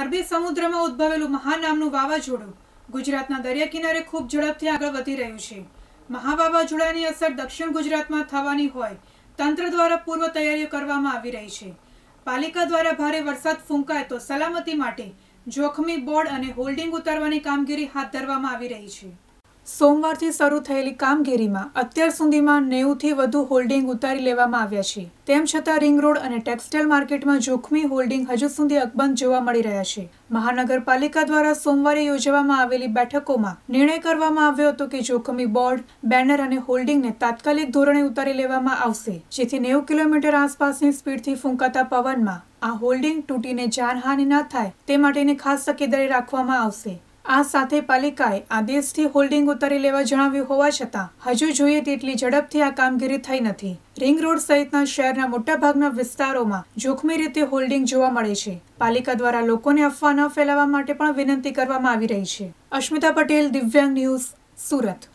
અરબી સમુદ્રમાં ઉદ્ભવેલું મહાનામનું વાવાઝોડું ગુજરાતના દરિયા કિનારે ખૂબ ઝડપથી આગળ વધી રહ્યું છે મહા વાવાઝોડાની અસર દક્ષિણ ગુજરાતમાં થવાની હોય તંત્ર દ્વારા પૂર્વ તૈયારીઓ કરવામાં આવી રહી છે પાલિકા દ્વારા ભારે વરસાદ ફૂંકાય તો સલામતી માટે જોખમી બોર્ડ અને હોલ્ડિંગ ઉતારવાની કામગીરી હાથ ધરવામાં આવી રહી છે સોમવારથી શરૂ થયેલી કામગીરીમાં અત્યાર સુધીમાં નેવુંથી વધુ હોલ્ડિંગ ઉતારી લેવામાં આવ્યા છે તેમ છતાં રિંગ રોડ અને ટેક્સટાઇલ માર્કેટમાં જોખમી હોલ્ડિંગ હજુ સુધી અકબંધ જોવા મળી રહ્યા છે મહાનગરપાલિકા દ્વારા સોમવારે યોજવામાં આવેલી બેઠકોમાં નિર્ણય કરવામાં આવ્યો હતો કે જોખમી બોર્ડ બેનર અને હોલ્ડિંગને તાત્કાલિક ધોરણે ઉતારી લેવામાં આવશે જેથી નેવું કિલોમીટર આસપાસની સ્પીડથી ફૂંકાતા પવનમાં આ હોલ્ડિંગ તૂટીને જાનહાનિ ન થાય તે માટેની ખાસ તકેદારી રાખવામાં આવશે આ સાથે પાલિકાએ આદેશથી હોલ્ડિંગ ઉતારી લેવા જણાવ્યું હોવા છતાં હજુ જોઈએ તેટલી ઝડપથી આ કામગીરી થઈ નથી રિંગ રોડ સહિતના શહેરના મોટાભાગના વિસ્તારોમાં જોખમી રીતે હોલ્ડિંગ જોવા મળે છે પાલિકા દ્વારા લોકોને અફવા ન ફેલાવવા માટે પણ વિનંતી કરવામાં આવી રહી છે અશ્મિતા પટેલ દિવ્યાંગ ન્યૂઝ સુરત